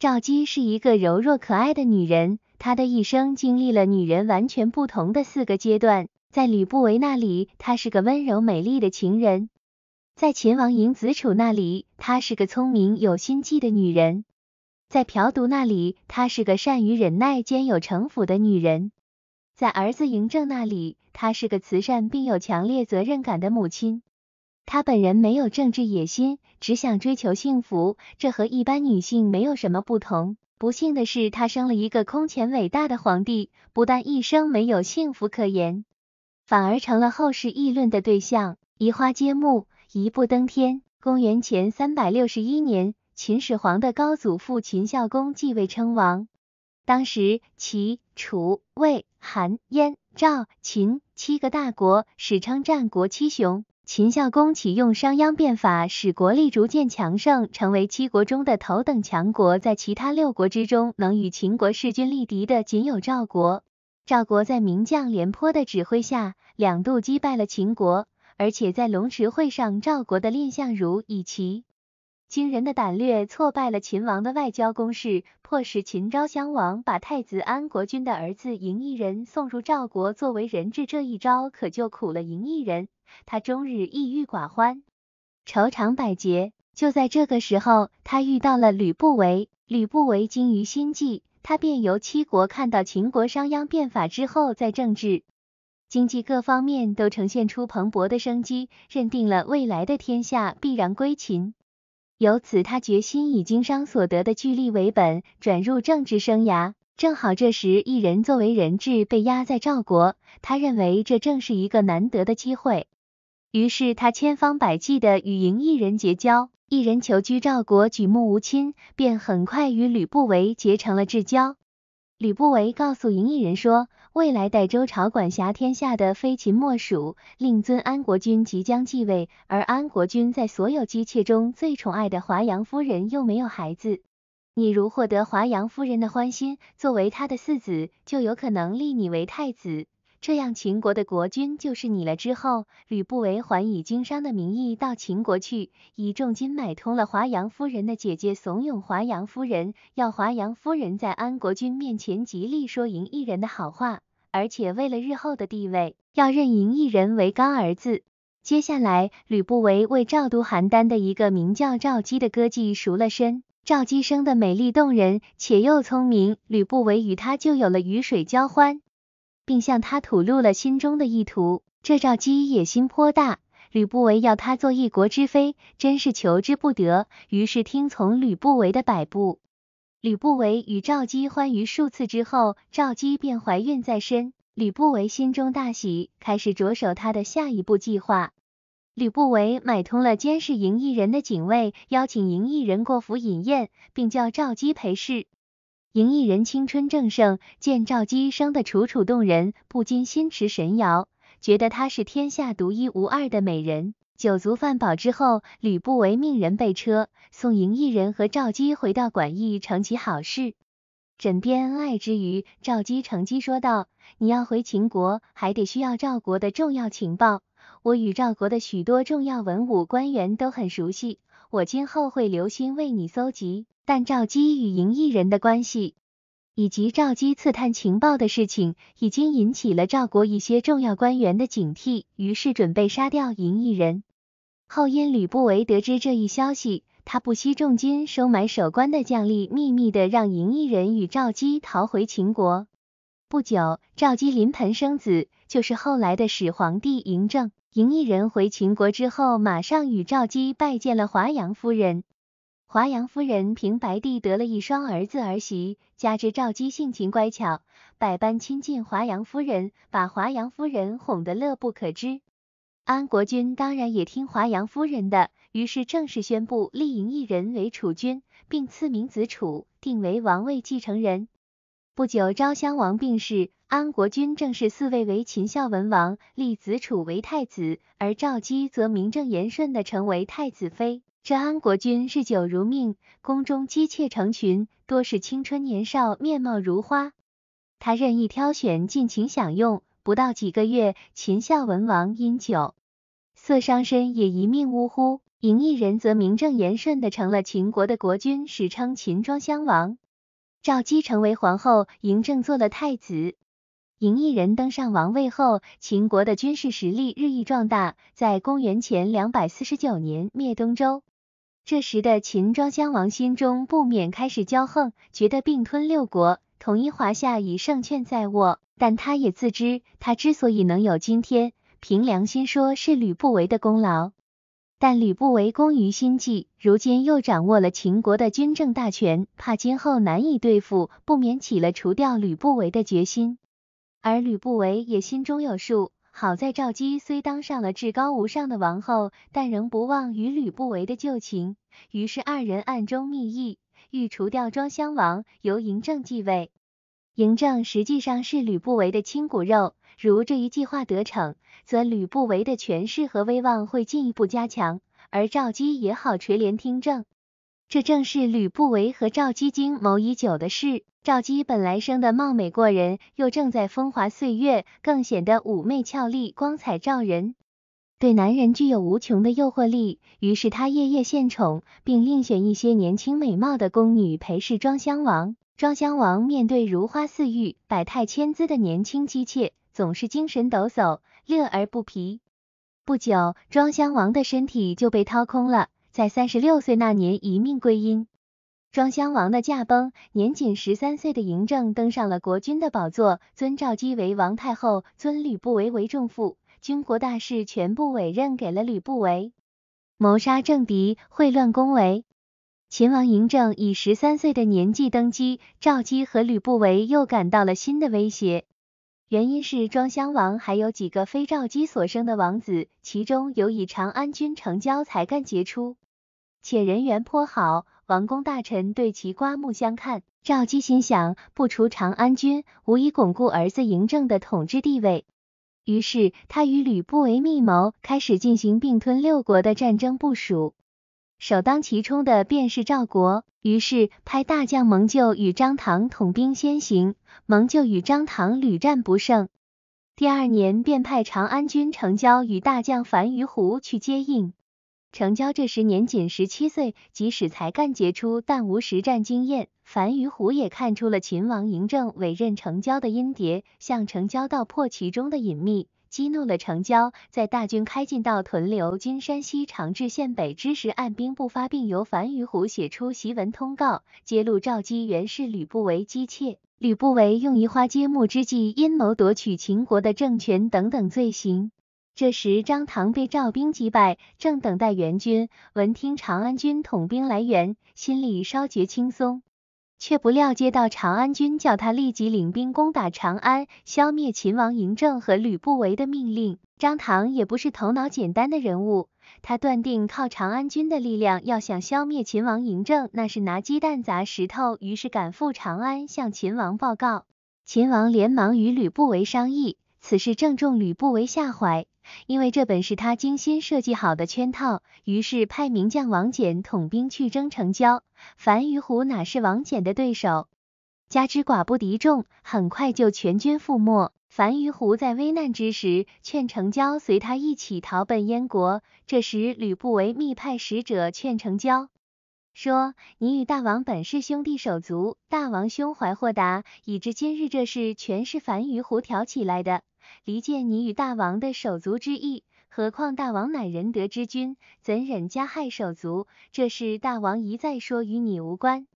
赵姬是一个柔弱可爱的女人，她的一生经历了女人完全不同的四个阶段。在吕不韦那里，她是个温柔美丽的情人；在秦王赢子楚那里，她是个聪明有心计的女人；在嫖毒那里，她是个善于忍耐兼有城府的女人；在儿子嬴政那里，她是个慈善并有强烈责任感的母亲。他本人没有政治野心，只想追求幸福，这和一般女性没有什么不同。不幸的是，他生了一个空前伟大的皇帝，不但一生没有幸福可言，反而成了后世议论的对象。移花接木，一步登天。公元前三百六十一年，秦始皇的高祖父秦孝公继位称王。当时，齐、楚、魏、韩、燕、赵、秦七个大国，史称战国七雄。秦孝公启用商鞅变法，使国力逐渐强盛，成为七国中的头等强国。在其他六国之中，能与秦国势均力敌的仅有赵国。赵国在名将廉颇的指挥下，两度击败了秦国，而且在龙池会上，赵国的蔺相如以其惊人的胆略，挫败了秦王的外交攻势，迫使秦昭襄王把太子安国君的儿子嬴异人送入赵国作为人质。这一招可就苦了嬴异人。他终日郁郁寡欢，愁肠百结。就在这个时候，他遇到了吕不韦。吕不韦精于心计，他便由七国看到秦国商鞅变法之后，在政治、经济各方面都呈现出蓬勃的生机，认定了未来的天下必然归秦。由此，他决心以经商所得的巨利为本，转入政治生涯。正好这时，一人作为人质被押在赵国，他认为这正是一个难得的机会。于是他千方百计的与嬴异人结交，异人求居赵国，举目无亲，便很快与吕不韦结成了至交。吕不韦告诉嬴异人说，未来代周朝管辖天下的非秦莫属，令尊安国君即将继位，而安国君在所有姬妾中最宠爱的华阳夫人又没有孩子，你如获得华阳夫人的欢心，作为他的嗣子，就有可能立你为太子。这样，秦国的国君就是你了。之后，吕不韦还以经商的名义到秦国去，以重金买通了华阳夫人的姐姐，怂恿华阳夫人要华阳夫人在安国君面前极力说赢异人的好话，而且为了日后的地位，要认赢异人为干儿子。接下来，吕不韦为赵都邯郸的一个名叫赵姬的歌妓赎了身。赵姬生的美丽动人，且又聪明，吕不韦与她就有了鱼水交欢。并向他吐露了心中的意图。这赵姬野心颇大，吕不韦要他做一国之妃，真是求之不得，于是听从吕不韦的摆布。吕不韦与赵姬欢愉数次之后，赵姬便怀孕在身，吕不韦心中大喜，开始着手他的下一步计划。吕不韦买通了监视赢异人的警卫，邀请赢异人过府饮宴，并叫赵姬陪侍。嬴异人青春正盛，见赵姬生得楚楚动人，不禁心驰神摇，觉得她是天下独一无二的美人。酒足饭饱之后，吕不韦命人备车，送嬴异人和赵姬回到馆驿，成其好事。枕边恩爱之余，赵姬乘机说道：“你要回秦国，还得需要赵国的重要情报。我与赵国的许多重要文武官员都很熟悉，我今后会留心为你搜集。”但赵姬与嬴异人的关系，以及赵姬刺探情报的事情，已经引起了赵国一些重要官员的警惕，于是准备杀掉嬴异人。后因吕不韦得知这一消息，他不惜重金收买守关的将领，秘密的让嬴异人与赵姬逃回秦国。不久，赵姬临盆生子，就是后来的始皇帝嬴政。嬴异人回秦国之后，马上与赵姬拜见了华阳夫人。华阳夫人凭白帝得了一双儿子儿媳，加之赵姬性情乖巧，百般亲近华阳夫人，把华阳夫人哄得乐不可支。安国君当然也听华阳夫人的，于是正式宣布立嬴异人为储君，并赐名子楚，定为王位继承人。不久，昭襄王病逝，安国君正式嗣位为秦孝文王，立子楚为太子，而赵姬则名正言顺地成为太子妃。这安国君嗜酒如命，宫中姬妾成群，多是青春年少，面貌如花。他任意挑选，尽情享用，不到几个月，秦孝文王因酒色伤身也一命呜呼。赢异人则名正言顺地成了秦国的国君，史称秦庄襄王。赵姬成为皇后，嬴政做了太子。赢异人登上王位后，秦国的军事实力日益壮大，在公元前两百四十九年灭东周。这时的秦庄襄王心中不免开始骄横，觉得并吞六国、统一华夏已胜券在握。但他也自知，他之所以能有今天，凭良心说是吕不韦的功劳。但吕不韦功于心计，如今又掌握了秦国的军政大权，怕今后难以对付，不免起了除掉吕不韦的决心。而吕不韦也心中有数，好在赵姬虽当上了至高无上的王后，但仍不忘与吕不韦的旧情，于是二人暗中密议，欲除掉庄襄王，由嬴政继位。嬴政实际上是吕不韦的亲骨肉，如这一计划得逞，则吕不韦的权势和威望会进一步加强，而赵姬也好垂帘听政。这正是吕不韦和赵姬经谋已久的事。赵姬本来生的貌美过人，又正在风华岁月，更显得妩媚俏丽，光彩照人，对男人具有无穷的诱惑力。于是她夜夜献宠，并另选一些年轻美貌的宫女陪侍庄襄王。庄襄王面对如花似玉、百态千姿的年轻姬妾，总是精神抖擞，乐而不疲。不久，庄襄王的身体就被掏空了。在三十六岁那年一命归阴。庄襄王的驾崩，年仅十三岁的嬴政登上了国君的宝座，尊赵姬为王太后，尊吕不韦为仲父，军国大事全部委任给了吕不韦。谋杀政敌，会乱宫闱。秦王嬴政以十三岁的年纪登基，赵姬和吕不韦又感到了新的威胁。原因是庄襄王还有几个非赵姬所生的王子，其中有以长安君成娇，才干杰出。且人缘颇好，王公大臣对其刮目相看。赵姬心想，不除长安君，无以巩固儿子嬴政的统治地位。于是，他与吕不韦密谋，开始进行并吞六国的战争部署。首当其冲的便是赵国，于是派大将蒙鹫与张唐统兵先行。蒙鹫与张唐屡战不胜，第二年便派长安君成交与大将樊于胡去接应。成交这时年仅十七岁，即使才干杰出，但无实战经验。樊于虎也看出了秦王嬴政委任成交的阴跌，向成交道破其中的隐秘，激怒了成交。在大军开进到屯留、金山西、长治县北之时，按兵不发，并由樊于虎写出檄文通告，揭露赵姬原是吕不韦姬妾，吕不韦用移花接木之计，阴谋夺取秦国的政权等等罪行。这时，张唐被赵兵击败，正等待援军。闻听长安军统兵来援，心里稍觉轻松，却不料接到长安军叫他立即领兵攻打长安，消灭秦王嬴政和吕不韦的命令。张唐也不是头脑简单的人物，他断定靠长安军的力量要想消灭秦王嬴政，那是拿鸡蛋砸石头。于是赶赴长安，向秦王报告。秦王连忙与吕不韦商议此事，正中吕不韦下怀。因为这本是他精心设计好的圈套，于是派名将王翦统兵去征成交。樊于胡哪是王翦的对手？加之寡不敌众，很快就全军覆没。樊于胡在危难之时，劝成交，随他一起逃奔燕国。这时，吕不韦密派使者劝成交，说：“你与大王本是兄弟手足，大王胸怀豁达，已知今日这事全是樊于胡挑起来的。”离间你与大王的手足之意，何况大王乃仁德之君，怎忍加害手足？这是大王一再说与你无关，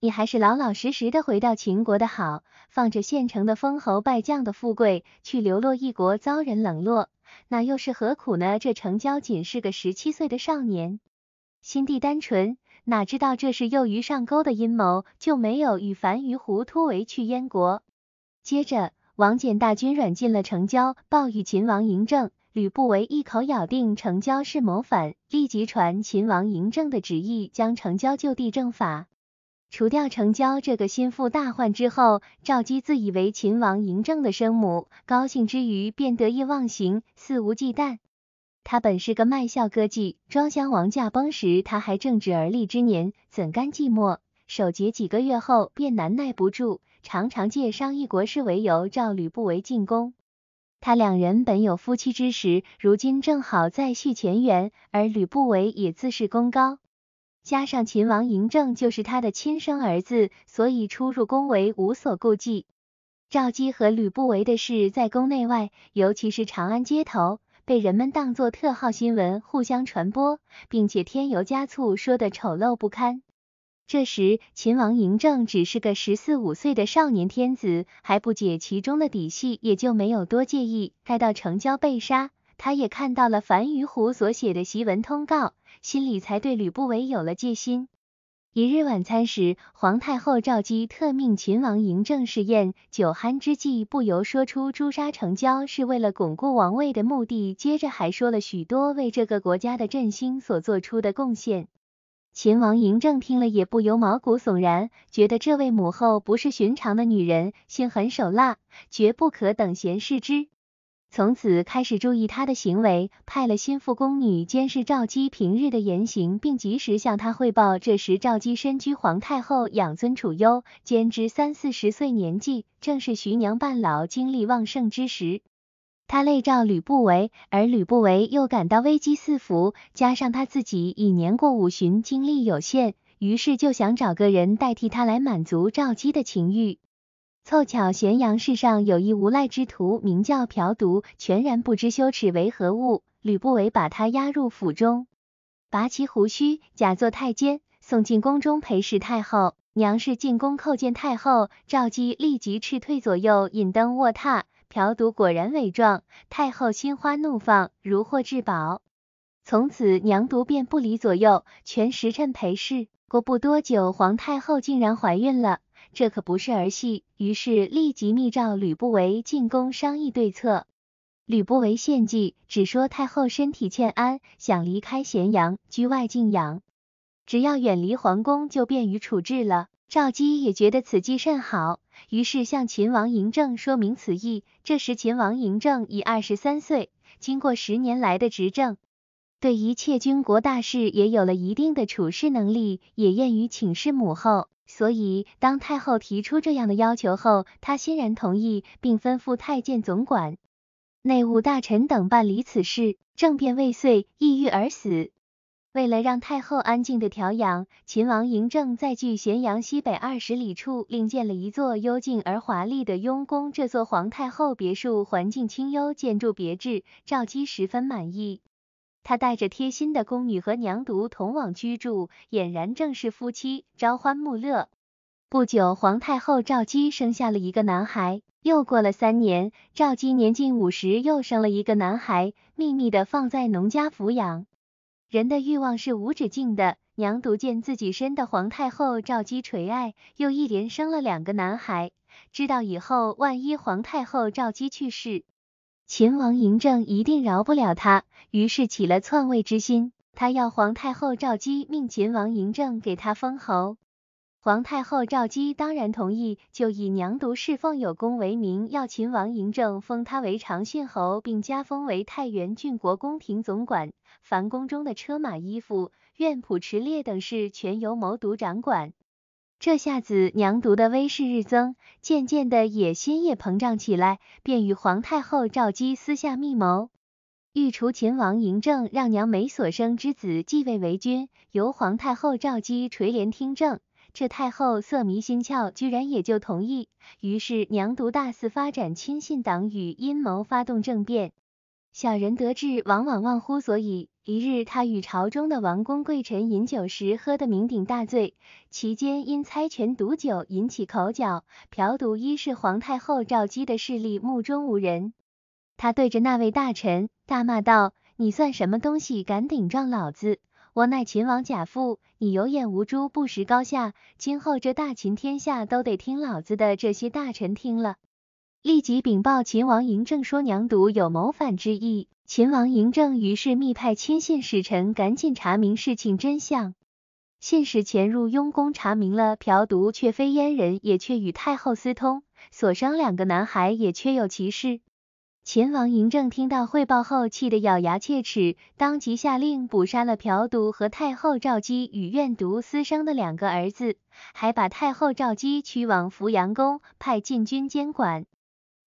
你还是老老实实的回到秦国的好，放着现成的封侯拜将的富贵，去流落异国遭人冷落，那又是何苦呢？这成交仅是个十七岁的少年，心地单纯，哪知道这是诱鱼上钩的阴谋，就没有与樊于糊突围去燕国。接着。王翦大军软禁了成娇，报与秦王嬴政。吕不韦一口咬定成娇是谋反，立即传秦王嬴政的旨意，将成娇就地正法。除掉成娇这个心腹大患之后，赵姬自以为秦王嬴政的生母，高兴之余便得意忘形，肆无忌惮。他本是个卖笑歌妓，庄襄王驾崩时，他还正值而立之年，怎甘寂寞？守节几个月后，便难耐不住。常常借商议国事为由召吕不韦进宫，他两人本有夫妻之实，如今正好再续前缘，而吕不韦也自恃功高，加上秦王嬴政就是他的亲生儿子，所以出入宫闱无所顾忌。赵姬和吕不韦的事在宫内外，尤其是长安街头，被人们当作特号新闻互相传播，并且添油加醋，说得丑陋不堪。这时，秦王嬴政只是个十四五岁的少年天子，还不解其中的底细，也就没有多介意。待到成郊被杀，他也看到了樊于虎所写的檄文通告，心里才对吕不韦有了戒心。一日晚餐时，皇太后赵姬特命秦王嬴政试宴，酒酣之际，不由说出诛杀成郊是为了巩固王位的目的，接着还说了许多为这个国家的振兴所做出的贡献。秦王嬴政听了也不由毛骨悚然，觉得这位母后不是寻常的女人，心狠手辣，绝不可等闲视之。从此开始注意她的行为，派了心腹宫女监视赵姬平日的言行，并及时向她汇报。这时赵姬身居皇太后，养尊处优，兼之三四十岁年纪，正是徐娘半老，精力旺盛之时。他累召吕不韦，而吕不韦又感到危机四伏，加上他自己已年过五旬，精力有限，于是就想找个人代替他来满足赵姬的情欲。凑巧咸阳市上有一无赖之徒，名叫嫖毒，全然不知羞耻为何物。吕不韦把他押入府中，拔其胡须，假作太监，送进宫中陪侍太后。娘氏进宫叩见太后，赵姬立即斥退左右，引灯卧榻。嫖赌果然伪装，太后心花怒放，如获至宝。从此，娘毒便不离左右，全时辰陪侍。过不多久，皇太后竟然怀孕了，这可不是儿戏，于是立即密召吕不韦进宫商议对策。吕不韦献计，只说太后身体欠安，想离开咸阳，居外静养，只要远离皇宫，就便于处置了。赵姬也觉得此计甚好。于是向秦王嬴政说明此意。这时秦王嬴政已二十三岁，经过十年来的执政，对一切军国大事也有了一定的处事能力，也愿于请示母后。所以当太后提出这样的要求后，他欣然同意，并吩咐太监总管、内务大臣等办理此事。政变未遂，抑郁而死。为了让太后安静的调养，秦王嬴政在距咸阳西北二十里处另建了一座幽静而华丽的雍宫。这座皇太后别墅环境清幽，建筑别致，赵姬十分满意。她带着贴心的宫女和娘独同往居住，俨然正是夫妻，朝欢暮乐。不久，皇太后赵姬生下了一个男孩。又过了三年，赵姬年近五十，又生了一个男孩，秘密的放在农家抚养。人的欲望是无止境的。娘独见自己身的皇太后赵姬垂爱，又一连生了两个男孩。知道以后，万一皇太后赵姬去世，秦王嬴政一定饶不了他，于是起了篡位之心。他要皇太后赵姬命秦王嬴政给他封侯。皇太后赵姬当然同意，就以娘独侍奉有功为名，要秦王嬴政封他为长信侯，并加封为太原郡国宫廷总管，凡宫中的车马、衣服、苑圃、池猎等事，全由谋独掌管。这下子，娘独的威势日增，渐渐的野心也膨胀起来，便与皇太后赵姬私下密谋，欲除秦王嬴政，让娘梅所生之子继位为君，由皇太后赵姬垂帘听政。这太后色迷心窍，居然也就同意。于是，娘毒大肆发展亲信党羽，阴谋发动政变。小人得志，往往忘乎所以。一日，他与朝中的王公贵臣饮酒时，喝得酩酊大醉，期间因猜拳赌酒引起口角。嫖毒一是皇太后赵姬的势力目中无人，他对着那位大臣大骂道：“你算什么东西，敢顶撞老子！”我乃秦王贾父，你有眼无珠，不识高下。今后这大秦天下都得听老子的。这些大臣听了，立即禀报秦王嬴政，说娘毒有谋反之意。秦王嬴政于是密派亲信使臣，赶紧查明事情真相。信使潜入雍宫，查明了嫖毒却非阉人，也却与太后私通，所生两个男孩也确有其事。秦王嬴政听到汇报后，气得咬牙切齿，当即下令捕杀了嫖毒和太后赵姬与怨毒私生的两个儿子，还把太后赵姬驱往扶阳宫，派禁军监管。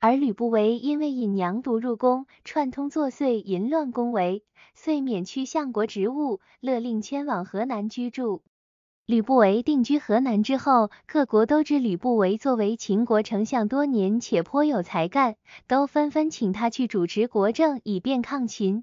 而吕不韦因为引娘毒入宫，串通作祟，淫乱宫闱，遂免去相国职务，勒令迁往河南居住。吕不韦定居河南之后，各国都知吕不韦作为秦国丞相多年，且颇有才干，都纷纷请他去主持国政，以便抗秦。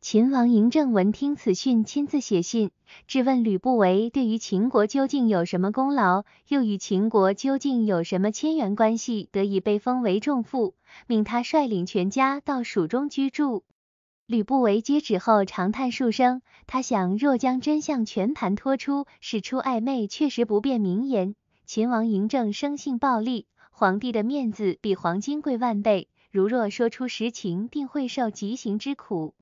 秦王嬴政闻听此讯，亲自写信质问吕不韦，对于秦国究竟有什么功劳，又与秦国究竟有什么亲缘关系，得以被封为仲父，命他率领全家到蜀中居住。吕不韦接旨后长叹数声，他想若将真相全盘托出，使出暧昧，确实不便明言。秦王嬴政生性暴戾，皇帝的面子比黄金贵万倍，如若说出实情，定会受极刑之苦。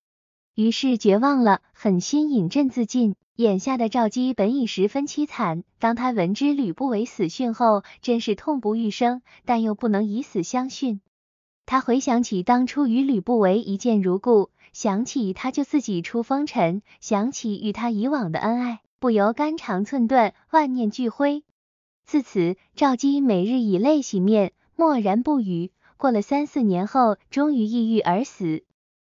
于是绝望了，狠心引鸩自尽。眼下的赵姬本已十分凄惨，当他闻知吕不韦死讯后，真是痛不欲生，但又不能以死相殉。他回想起当初与吕不韦一见如故。想起他就自己出风尘，想起与他以往的恩爱，不由肝肠寸断，万念俱灰。自此，赵姬每日以泪洗面，默然不语。过了三四年后，终于抑郁而死。